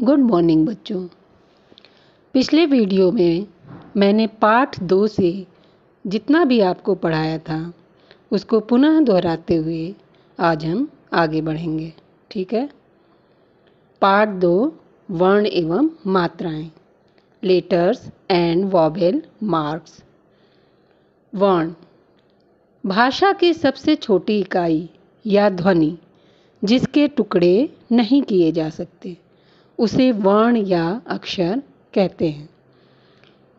good morning बच्चों पिछले video में मैंने पाठ दो से जितना भी आपको पढ़ाया था उसको पुनः दोहराते हुए आज हम आगे बढ़ेंगे ठीक है पाठ दो वर्ण एवं मात्राएं लेटर्स एंड वॉबेल मार्क्स वर्ण भाषा की सबसे छोटी इकाई या ध्वनि जिसके टुकड़े नहीं किए जा सकते उसे वर्ण या अक्षर कहते हैं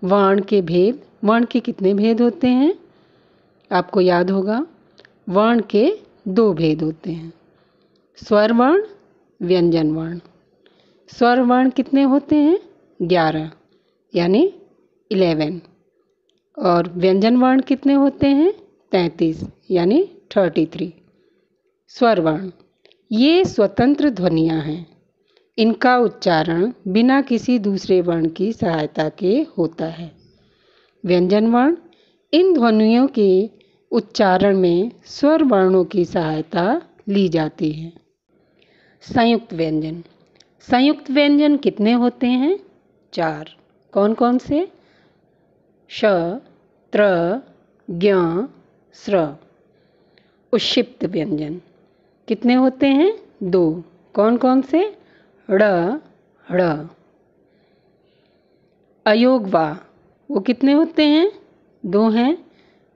वर्ण के भेद वर्ण के कितने भेद होते हैं आपको याद होगा वर्ण के दो भेद होते हैं स्वर वर्ण व्यंजन वर्ण स्वर वर्ण कितने होते हैं ग्यारह यानी इलेवन और व्यंजन वर्ण कितने होते हैं तैंतीस यानी थर्टी थ्री स्वर वर्ण ये स्वतंत्र ध्वनियाँ हैं इनका उच्चारण बिना किसी दूसरे वर्ण की सहायता के होता है व्यंजन वर्ण इन ध्वनियों के उच्चारण में स्वर वर्णों की सहायता ली जाती है संयुक्त व्यंजन संयुक्त व्यंजन कितने होते हैं चार कौन कौन से श त्र ज्ञ स्र उक्षिप्त व्यंजन कितने होते हैं दो कौन कौन से ड़ ण अयोग वा वो कितने होते हैं दो हैं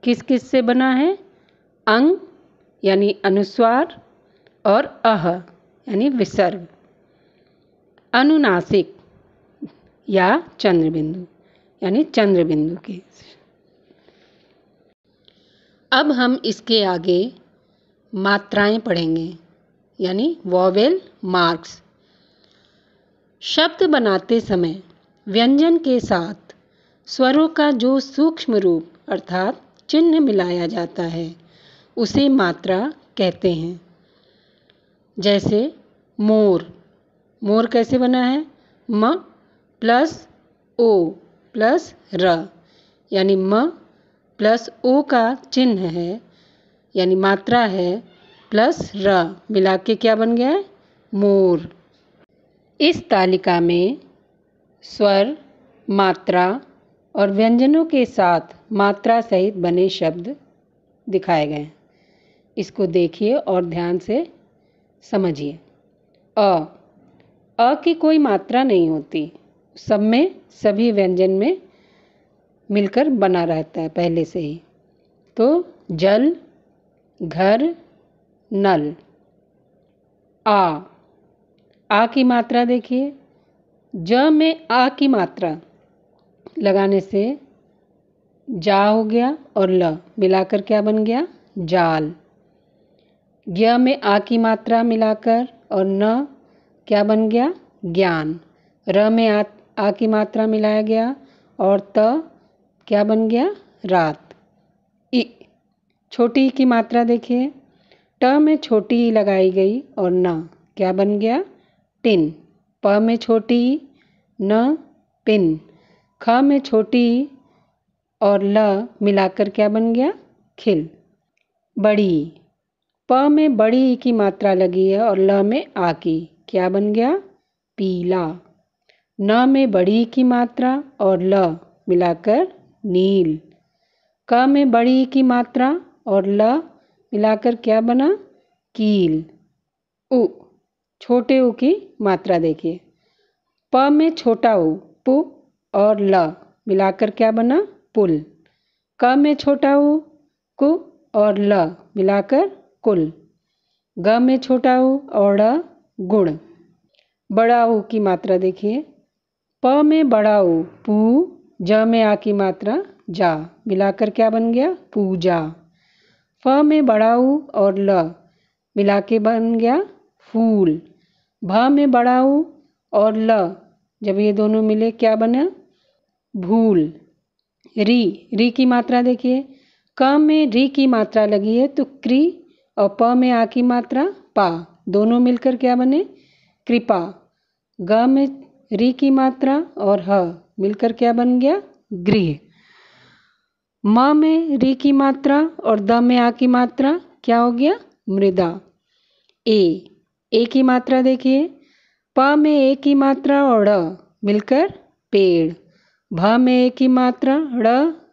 किस किस से बना है अंग यानी अनुस्वार और अह यानी विसर्ग अनुनासिक या चंद्रबिंदु यानी चंद्रबिंदु के अब हम इसके आगे मात्राएं पढ़ेंगे यानी वॉवेल मार्क्स शब्द बनाते समय व्यंजन के साथ स्वरों का जो सूक्ष्म रूप अर्थात चिन्ह मिलाया जाता है उसे मात्रा कहते हैं जैसे मोर मोर कैसे बना है म प्लस ओ प्लस र यानी म प्लस ओ का चिन्ह है यानी मात्रा है प्लस र मिला के क्या बन गया है मोर इस तालिका में स्वर मात्रा और व्यंजनों के साथ मात्रा सहित बने शब्द दिखाए गए हैं इसको देखिए और ध्यान से समझिए अ अ की कोई मात्रा नहीं होती सब में सभी व्यंजन में मिलकर बना रहता है पहले से ही तो जल घर नल आ आ की मात्रा देखिए ज में आ की मात्रा लगाने से जा हो गया और ल मिलाकर क्या बन गया जाल ज्ञ में आ की मात्रा मिलाकर और न क्या बन गया ज्ञान र में आ, आ की मात्रा मिलाया गया और त क्या बन गया रात इ छोटी की मात्रा देखिए ट में छोटी ई लगाई गई और न क्या बन गया पिन प में छोटी न पिन ख में छोटी और ल मिलाकर क्या बन गया खिल बड़ी प में बड़ी की मात्रा लगी है और ल में आ की क्या बन गया पीला न में बड़ी की मात्रा और ल मिलाकर नील क में बड़ी की मात्रा और ल मिलाकर क्या बना कील उ छोटे ऊ की मात्रा देखिए प में छोटा ऊ पु और ल मिलाकर क्या बना पुल क में छोटा ऊ कु और ल मिलाकर कुल ग में छोटा ऊ और ड़ गुण बड़ा ऊ की मात्रा देखिए प में बड़ा ऊ पू ज में आ की मात्रा जा मिलाकर क्या बन गया पूजा फ में बड़ा ऊ और ल मिला के बन गया फूल भ में बड़ा ऊ और ल जब ये दोनों मिले क्या बना भूल री री की मात्रा देखिए क में री की मात्रा लगी है तो क्री और प में आ की मात्रा पा दोनों मिलकर क्या बने कृपा ग में री की मात्रा और ह मिलकर क्या बन गया गृह म में री की मात्रा और द में आ की मात्रा क्या हो गया मृदा ए ए की मात्रा देखिए प में ए की मात्रा और ड़ मिलकर पेड़ भ में ए की मात्रा ड़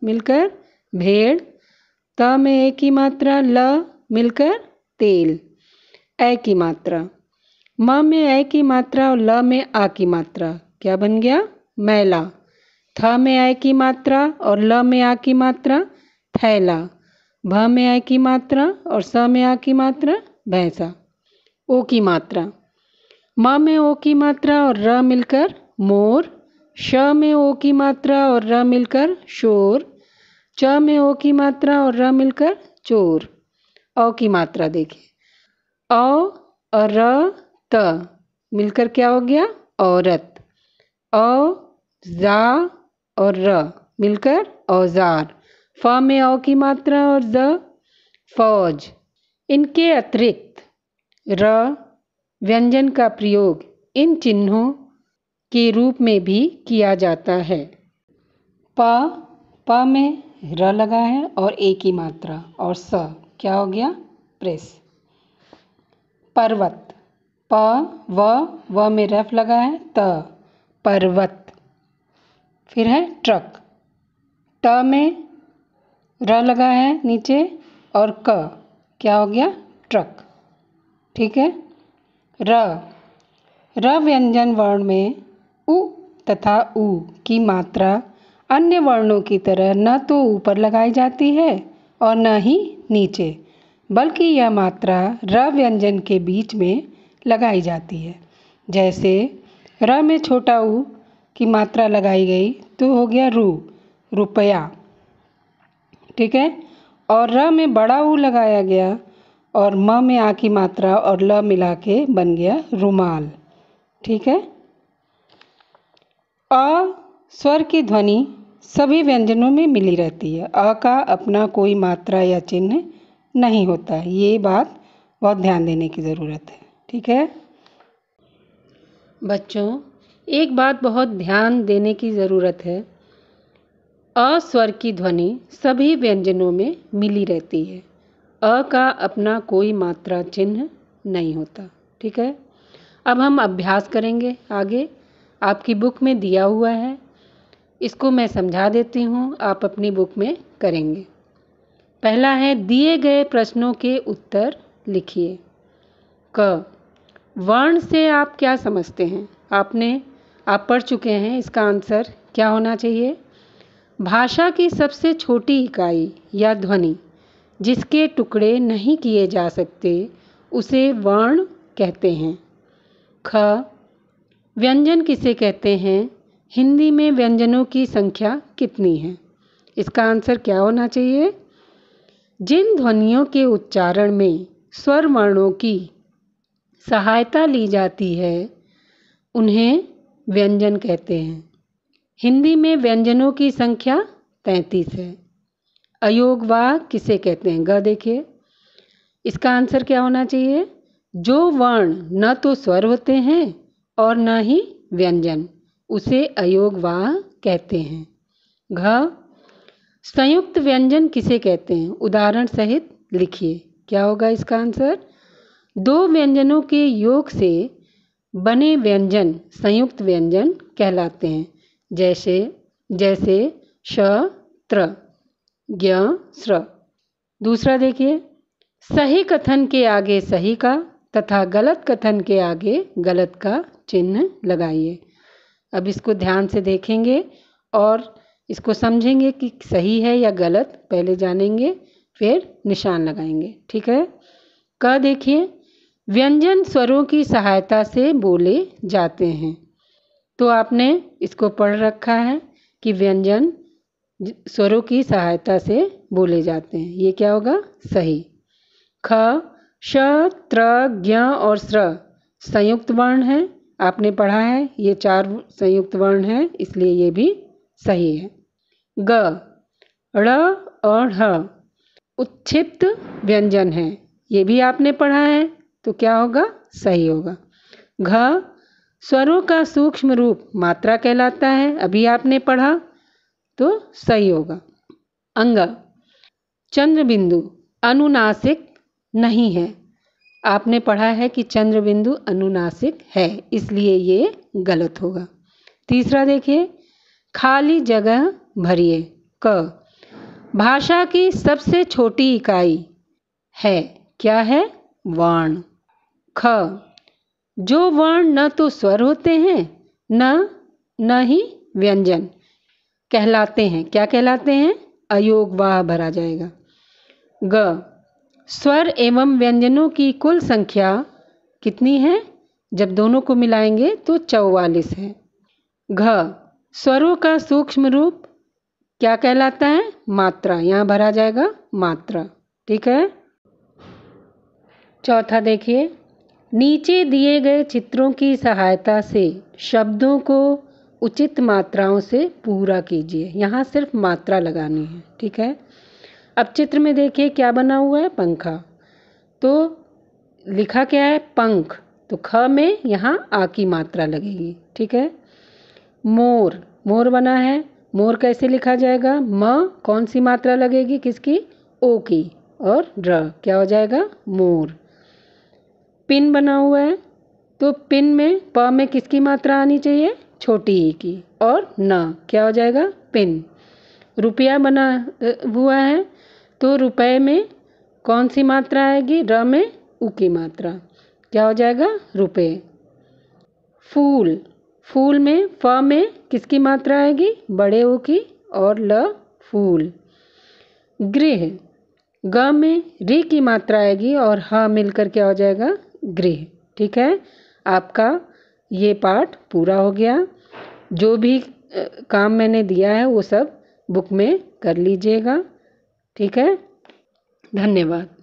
मिलकर भेड़ त में ए की मात्रा ल मिलकर तेल ए की मात्रा म में ए की मात्रा और ल में आ की मात्रा क्या बन गया मैला थ में आय की मात्रा और ल में आ की मात्रा थैला भ में आय की मात्रा और स में आ की मात्रा भैंसा ओ की मात्रा म में ओ की मात्रा और र मिलकर मोर श में ओ की मात्रा और र मिलकर शोर च में ओ की मात्रा और र मिलकर चोर अ की मात्रा देखिए अ और र त मिलकर क्या हो गया औरत अ जा और र मिलकर औजार फ में अ की मात्रा और ज फौज इनके अतिरिक्त र व्यंजन का प्रयोग इन चिन्हों के रूप में भी किया जाता है प प में र लगा है और ए की मात्रा और स क्या हो गया प्रेस पर्वत प व व में रफ लगा है त पर्वत फिर है ट्रक त में र लगा है नीचे और क क्या हो गया ट्रक ठीक है र र व्यंजन वर्ण में उ तथा उ की मात्रा अन्य वर्णों की तरह न तो ऊपर लगाई जाती है और न ही नीचे बल्कि यह मात्रा र व्यंजन के बीच में लगाई जाती है जैसे र में छोटा उ की मात्रा लगाई गई तो हो गया रू रुपया ठीक है और र में बड़ा उ लगाया गया और म में आ की मात्रा और ल मिला के बन गया रुमाल ठीक है अ स्वर की ध्वनि सभी व्यंजनों में मिली रहती है अ का अपना कोई मात्रा या चिन्ह नहीं होता है ये बात बहुत ध्यान देने की ज़रूरत है ठीक है बच्चों एक बात बहुत ध्यान देने की ज़रूरत है अस्वर की ध्वनि सभी व्यंजनों में मिली रहती है अ का अपना कोई मात्रा चिन्ह नहीं होता ठीक है अब हम अभ्यास करेंगे आगे आपकी बुक में दिया हुआ है इसको मैं समझा देती हूँ आप अपनी बुक में करेंगे पहला है दिए गए प्रश्नों के उत्तर लिखिए क वर्ण से आप क्या समझते हैं आपने आप पढ़ चुके हैं इसका आंसर क्या होना चाहिए भाषा की सबसे छोटी इकाई या ध्वनि जिसके टुकड़े नहीं किए जा सकते उसे वर्ण कहते हैं ख व्यंजन किसे कहते हैं हिंदी में व्यंजनों की संख्या कितनी है इसका आंसर क्या होना चाहिए जिन ध्वनियों के उच्चारण में स्वर वर्णों की सहायता ली जाती है उन्हें व्यंजन कहते हैं हिंदी में व्यंजनों की संख्या तैंतीस है अयोग वाक किसे कहते हैं ग देखिए इसका आंसर क्या होना चाहिए जो वर्ण न तो स्वर होते हैं और न ही व्यंजन उसे अयोग वाह कहते हैं घ संयुक्त व्यंजन किसे कहते हैं उदाहरण सहित लिखिए क्या होगा इसका आंसर दो व्यंजनों के योग से बने व्यंजन संयुक्त व्यंजन कहलाते हैं जैसे जैसे श त्र ज्ञ स्र दूसरा देखिए सही कथन के आगे सही का तथा गलत कथन के आगे गलत का चिन्ह लगाइए अब इसको ध्यान से देखेंगे और इसको समझेंगे कि सही है या गलत पहले जानेंगे फिर निशान लगाएंगे ठीक है क देखिए व्यंजन स्वरों की सहायता से बोले जाते हैं तो आपने इसको पढ़ रखा है कि व्यंजन स्वरों की सहायता से बोले जाते हैं ये क्या होगा सही ख श त्र ज्ञ और स्र संयुक्त वर्ण है आपने पढ़ा है ये चार संयुक्त वर्ण है इसलिए ये भी सही है ग ड़ और ह उत्प्त व्यंजन है ये भी आपने पढ़ा है तो क्या होगा सही होगा घ स्वरों का सूक्ष्म रूप मात्रा कहलाता है अभी आपने पढ़ा तो सही होगा अंग चंद्र बिंदु अनुनासिक नहीं है आपने पढ़ा है कि चंद्र बिंदु अनुनासिक है इसलिए ये गलत होगा तीसरा देखिए खाली जगह भरिए क भाषा की सबसे छोटी इकाई है क्या है वर्ण ख जो वर्ण न तो स्वर होते हैं न न ही व्यंजन कहलाते हैं क्या कहलाते हैं अयोग वाह भरा जाएगा ग स्वर एवं व्यंजनों की कुल संख्या कितनी है जब दोनों को मिलाएंगे तो चौवालीस है घ स्वरों का सूक्ष्म रूप क्या कहलाता है मात्रा यहाँ भरा जाएगा मात्रा ठीक है चौथा देखिए नीचे दिए गए चित्रों की सहायता से शब्दों को उचित मात्राओं से पूरा कीजिए यहाँ सिर्फ मात्रा लगानी है ठीक है अब चित्र में देखिए क्या बना हुआ है पंखा तो लिखा क्या है पंख तो ख में यहाँ आ की मात्रा लगेगी ठीक है मोर मोर बना है मोर कैसे लिखा जाएगा म कौन सी मात्रा लगेगी किसकी ओ की और ड्र क्या हो जाएगा मोर पिन बना हुआ है तो पिन में प में किसकी मात्रा आनी चाहिए छोटी ई की और न क्या हो जाएगा पिन रुपया बना हुआ है तो रुपये में कौन सी मात्रा आएगी र में उ की मात्रा क्या हो जाएगा रुपये फूल फूल में फ में किसकी मात्रा आएगी बड़े ओ की और ल फूल गृह ग में री की मात्रा आएगी और ह मिलकर क्या हो जाएगा गृह ठीक है आपका ये पाठ पूरा हो गया जो भी काम मैंने दिया है वो सब बुक में कर लीजिएगा ठीक है धन्यवाद